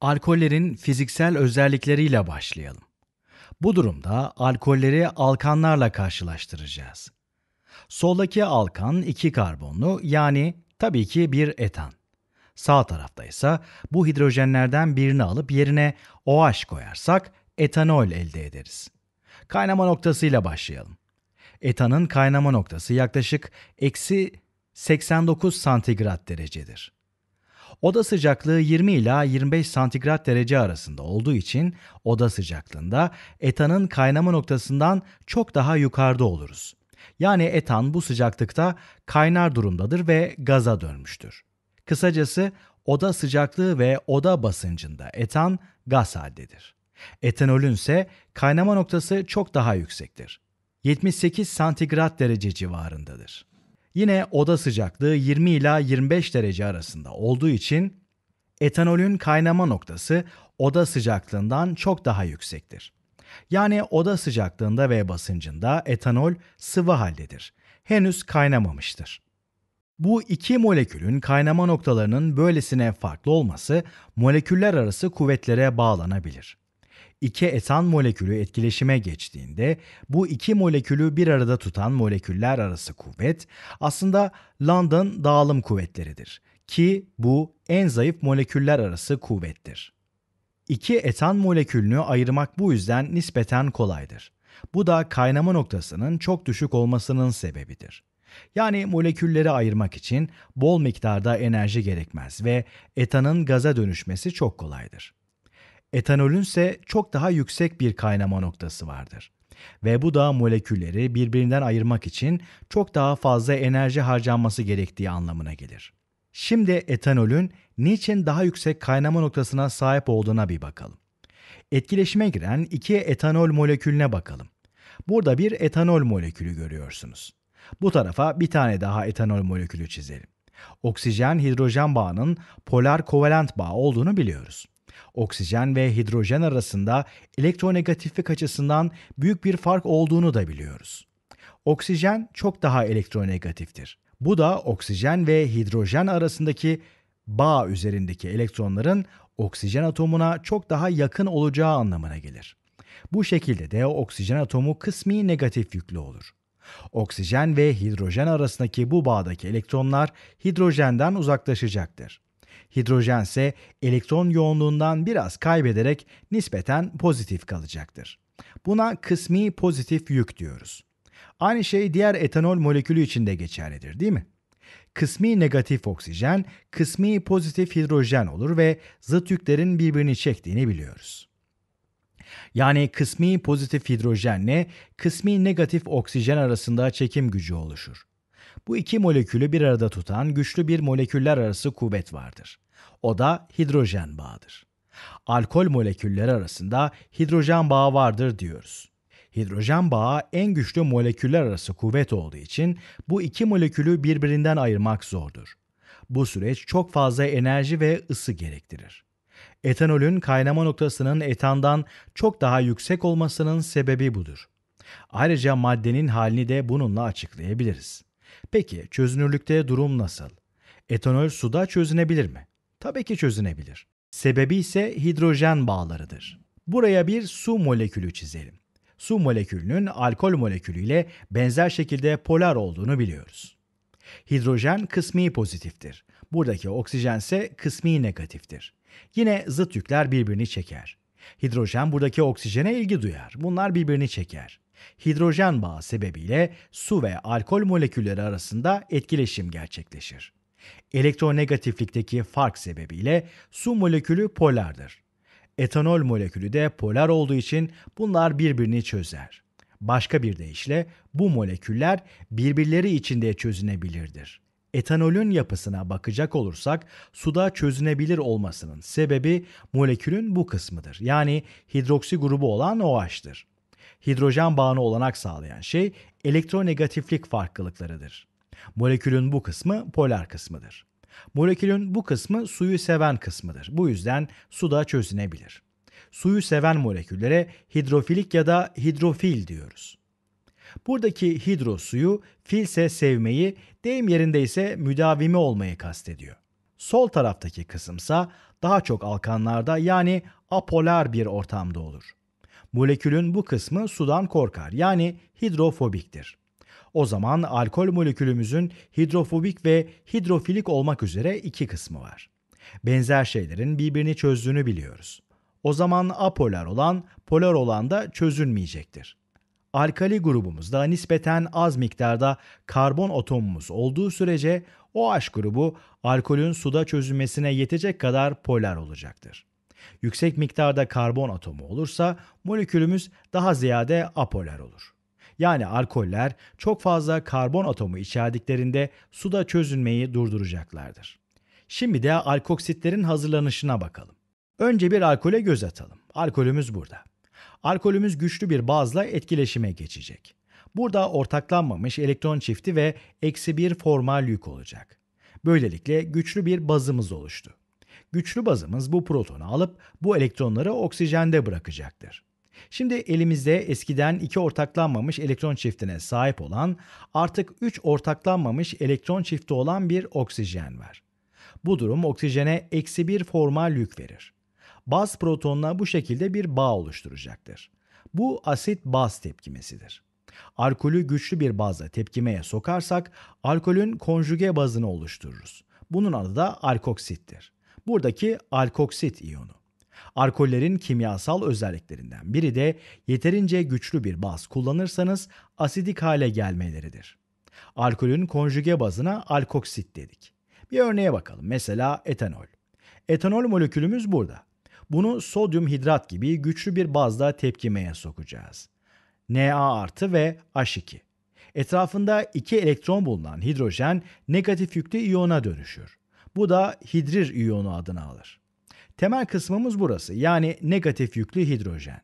Alkollerin fiziksel özellikleriyle başlayalım. Bu durumda alkolleri alkanlarla karşılaştıracağız. Soldaki alkan iki karbonlu yani tabii ki bir etan. Sağ tarafta ise bu hidrojenlerden birini alıp yerine OH koyarsak etanol elde ederiz. Kaynama noktasıyla başlayalım. Etanın kaynama noktası yaklaşık eksi 89 santigrat derecedir. Oda sıcaklığı 20 ila 25 santigrat derece arasında olduğu için oda sıcaklığında etanın kaynama noktasından çok daha yukarıda oluruz. Yani etan bu sıcaklıkta kaynar durumdadır ve gaza dönmüştür. Kısacası oda sıcaklığı ve oda basıncında etan gaz haldedir. Etanolün ise kaynama noktası çok daha yüksektir. 78 santigrat derece civarındadır. Yine oda sıcaklığı 20 ila 25 derece arasında olduğu için etanolün kaynama noktası oda sıcaklığından çok daha yüksektir. Yani oda sıcaklığında ve basıncında etanol sıvı haldedir. Henüz kaynamamıştır. Bu iki molekülün kaynama noktalarının böylesine farklı olması moleküller arası kuvvetlere bağlanabilir iki etan molekülü etkileşime geçtiğinde bu iki molekülü bir arada tutan moleküller arası kuvvet aslında London dağılım kuvvetleridir ki bu en zayıf moleküller arası kuvvettir. İki etan molekülünü ayırmak bu yüzden nispeten kolaydır. Bu da kaynama noktasının çok düşük olmasının sebebidir. Yani molekülleri ayırmak için bol miktarda enerji gerekmez ve etanın gaza dönüşmesi çok kolaydır. Etanolün ise çok daha yüksek bir kaynama noktası vardır. Ve bu da molekülleri birbirinden ayırmak için çok daha fazla enerji harcanması gerektiği anlamına gelir. Şimdi etanolün niçin daha yüksek kaynama noktasına sahip olduğuna bir bakalım. Etkileşime giren iki etanol molekülüne bakalım. Burada bir etanol molekülü görüyorsunuz. Bu tarafa bir tane daha etanol molekülü çizelim. Oksijen hidrojen bağının polar kovalent bağ olduğunu biliyoruz. Oksijen ve hidrojen arasında elektronegatiflik açısından büyük bir fark olduğunu da biliyoruz. Oksijen çok daha elektronegatiftir. Bu da oksijen ve hidrojen arasındaki bağ üzerindeki elektronların oksijen atomuna çok daha yakın olacağı anlamına gelir. Bu şekilde de oksijen atomu kısmi negatif yüklü olur. Oksijen ve hidrojen arasındaki bu bağdaki elektronlar hidrojenden uzaklaşacaktır. Hidrojen ise elektron yoğunluğundan biraz kaybederek nispeten pozitif kalacaktır. Buna kısmi pozitif yük diyoruz. Aynı şey diğer etanol molekülü için de geçerlidir değil mi? Kısmi negatif oksijen, kısmi pozitif hidrojen olur ve zıt yüklerin birbirini çektiğini biliyoruz. Yani kısmi pozitif hidrojenle kısmi negatif oksijen arasında çekim gücü oluşur. Bu iki molekülü bir arada tutan güçlü bir moleküller arası kuvvet vardır. O da hidrojen bağıdır. Alkol molekülleri arasında hidrojen bağı vardır diyoruz. Hidrojen bağı en güçlü moleküller arası kuvvet olduğu için bu iki molekülü birbirinden ayırmak zordur. Bu süreç çok fazla enerji ve ısı gerektirir. Etanolün kaynama noktasının etandan çok daha yüksek olmasının sebebi budur. Ayrıca maddenin halini de bununla açıklayabiliriz. Peki çözünürlükte durum nasıl? Etanol suda çözünebilir mi? Tabii ki çözünebilir. Sebebi ise hidrojen bağlarıdır. Buraya bir su molekülü çizelim. Su molekülünün alkol molekülüyle benzer şekilde polar olduğunu biliyoruz. Hidrojen kısmi pozitiftir. Buradaki oksijen ise kısmi negatiftir. Yine zıt yükler birbirini çeker. Hidrojen buradaki oksijene ilgi duyar. Bunlar birbirini çeker. Hidrojen bağı sebebiyle su ve alkol molekülleri arasında etkileşim gerçekleşir. Elektronegatiflikteki fark sebebiyle su molekülü polardır. Etanol molekülü de polar olduğu için bunlar birbirini çözer. Başka bir deyişle bu moleküller birbirleri içinde çözünebilirdir. Etanolün yapısına bakacak olursak suda çözünebilir olmasının sebebi molekülün bu kısmıdır. Yani hidroksi grubu olan OH'tır. Hidrojen bağını olanak sağlayan şey elektronegatiflik farklılıklarıdır. Molekülün bu kısmı polar kısmıdır. Molekülün bu kısmı suyu seven kısmıdır. Bu yüzden suda çözünebilir. Suyu seven moleküllere hidrofilik ya da hidrofil diyoruz. Buradaki hidro suyu filse sevmeyi, deyim yerinde ise müdavimi olmayı kastediyor. Sol taraftaki kısımsa daha çok alkanlarda yani apolar bir ortamda olur. Molekülün bu kısmı sudan korkar yani hidrofobiktir. O zaman alkol molekülümüzün hidrofobik ve hidrofilik olmak üzere iki kısmı var. Benzer şeylerin birbirini çözdüğünü biliyoruz. O zaman apolar olan, polar olan da çözülmeyecektir. Alkali grubumuzda nispeten az miktarda karbon atomumuz olduğu sürece OH grubu alkolün suda çözülmesine yetecek kadar polar olacaktır. Yüksek miktarda karbon atomu olursa molekülümüz daha ziyade apolar olur. Yani alkoller çok fazla karbon atomu içerdiklerinde suda çözünmeyi durduracaklardır. Şimdi de alkoksitlerin hazırlanışına bakalım. Önce bir alkole göz atalım. Alkolümüz burada. Alkolümüz güçlü bir bazla etkileşime geçecek. Burada ortaklanmamış elektron çifti ve eksi bir formal yük olacak. Böylelikle güçlü bir bazımız oluştu. Güçlü bazımız bu protonu alıp bu elektronları oksijende bırakacaktır. Şimdi elimizde eskiden iki ortaklanmamış elektron çiftine sahip olan, artık üç ortaklanmamış elektron çifti olan bir oksijen var. Bu durum oksijene eksi bir formal yük verir baz protonla bu şekilde bir bağ oluşturacaktır. Bu asit baz tepkimesidir. Alkolü güçlü bir bazla tepkimeye sokarsak alkolün konjüge bazını oluştururuz. Bunun adı da alkoksittir. Buradaki alkoksit iyonu. Alkollerin kimyasal özelliklerinden biri de yeterince güçlü bir baz kullanırsanız asidik hale gelmeleridir. Alkolün konjüge bazına alkoksit dedik. Bir örneğe bakalım. Mesela etanol. Etanol molekülümüz burada. Bunu sodyum hidrat gibi güçlü bir bazda tepkimeye sokacağız. Na artı ve H2. Etrafında iki elektron bulunan hidrojen negatif yüklü iyona dönüşür. Bu da hidrir iyonu adını alır. Temel kısmımız burası yani negatif yüklü hidrojen.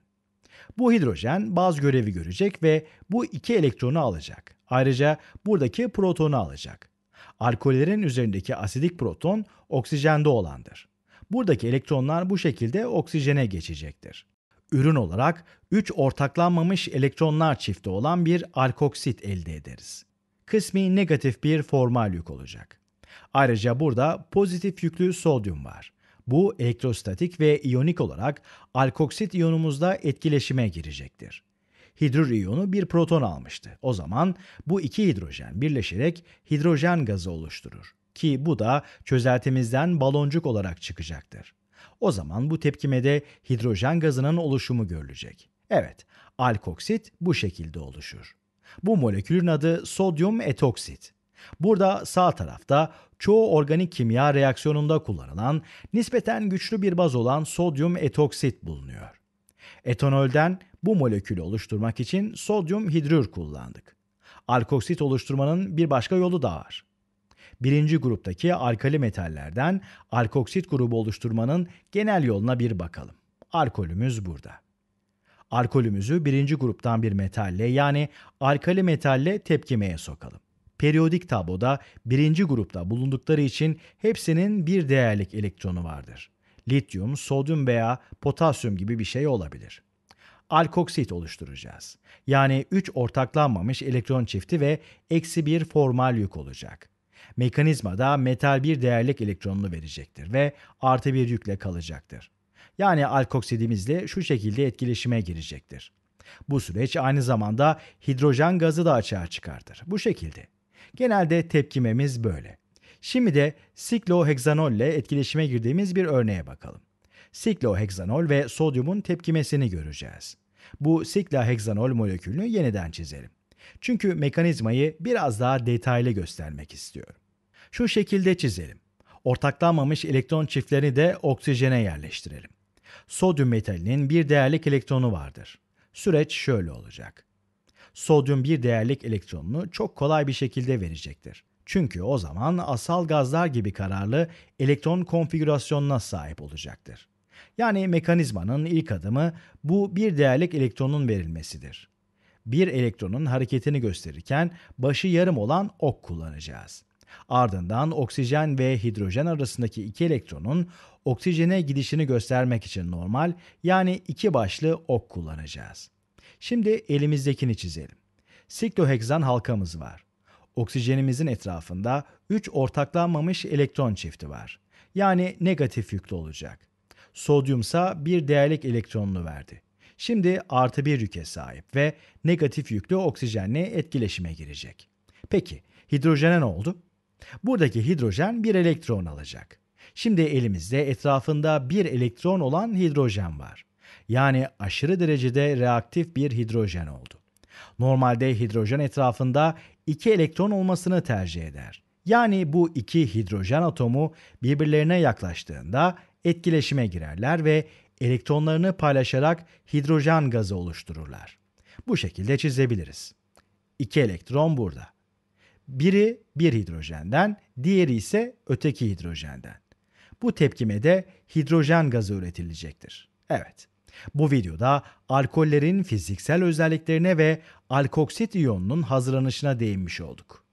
Bu hidrojen baz görevi görecek ve bu iki elektronu alacak. Ayrıca buradaki protonu alacak. Alkollerin üzerindeki asidik proton oksijende olandır. Buradaki elektronlar bu şekilde oksijene geçecektir. Ürün olarak 3 ortaklanmamış elektronlar çifti olan bir alkoksit elde ederiz. Kısmi negatif bir formal yük olacak. Ayrıca burada pozitif yüklü sodyum var. Bu elektrostatik ve iyonik olarak alkoksit iyonumuzla etkileşime girecektir. Hidrür iyonu bir proton almıştı. O zaman bu iki hidrojen birleşerek hidrojen gazı oluşturur ki bu da çözeltimizden baloncuk olarak çıkacaktır. O zaman bu tepkimede hidrojen gazının oluşumu görülecek. Evet, alkoksit bu şekilde oluşur. Bu molekülün adı sodyum etoksit. Burada sağ tarafta çoğu organik kimya reaksiyonunda kullanılan nispeten güçlü bir baz olan sodyum etoksit bulunuyor. Etanolden bu molekülü oluşturmak için sodyum hidrür kullandık. Alkoksit oluşturmanın bir başka yolu da var birinci gruptaki alkali metallerden alkoksit grubu oluşturmanın genel yoluna bir bakalım. Alkolümüz burada. Alkolümüzü birinci gruptan bir metalle yani alkali metalle tepkimeye sokalım. Periyodik tabloda birinci grupta bulundukları için hepsinin bir değerlik elektronu vardır. Lityum, sodyum veya potasyum gibi bir şey olabilir alkoksit oluşturacağız. Yani 3 ortaklanmamış elektron çifti ve eksi 1 formal yük olacak. Mekanizma da metal bir değerlik elektronunu verecektir ve artı bir yükle kalacaktır. Yani alkoksidimizle şu şekilde etkileşime girecektir. Bu süreç aynı zamanda hidrojen gazı da açığa çıkartır. Bu şekilde. Genelde tepkimemiz böyle. Şimdi de sikloheksanol ile etkileşime girdiğimiz bir örneğe bakalım. Siklohexanol ve sodyumun tepkimesini göreceğiz. Bu siklohexanol molekülünü yeniden çizelim. Çünkü mekanizmayı biraz daha detaylı göstermek istiyorum. Şu şekilde çizelim. Ortaklanmamış elektron çiftlerini de oksijene yerleştirelim. Sodyum metalinin bir değerlik elektronu vardır. Süreç şöyle olacak. Sodyum bir değerlik elektronunu çok kolay bir şekilde verecektir. Çünkü o zaman asal gazlar gibi kararlı elektron konfigürasyonuna sahip olacaktır. Yani mekanizmanın ilk adımı bu bir değerlik elektronun verilmesidir bir elektronun hareketini gösterirken başı yarım olan ok kullanacağız. Ardından oksijen ve hidrojen arasındaki iki elektronun oksijene gidişini göstermek için normal yani iki başlı ok kullanacağız. Şimdi elimizdekini çizelim. Sikloheksan halkamız var. Oksijenimizin etrafında 3 ortaklanmamış elektron çifti var. Yani negatif yüklü olacak. Sodyumsa bir değerlik elektronunu verdi. Şimdi artı bir yüke sahip ve negatif yüklü oksijenle etkileşime girecek. Peki hidrojene ne oldu? Buradaki hidrojen bir elektron alacak. Şimdi elimizde etrafında bir elektron olan hidrojen var. Yani aşırı derecede reaktif bir hidrojen oldu. Normalde hidrojen etrafında iki elektron olmasını tercih eder. Yani bu iki hidrojen atomu birbirlerine yaklaştığında etkileşime girerler ve elektronlarını paylaşarak hidrojen gazı oluştururlar. Bu şekilde çizebiliriz. İki elektron burada. Biri bir hidrojenden, diğeri ise öteki hidrojenden. Bu tepkimede hidrojen gazı üretilecektir. Evet. Bu videoda alkollerin fiziksel özelliklerine ve alkoksit iyonunun hazırlanışına değinmiş olduk.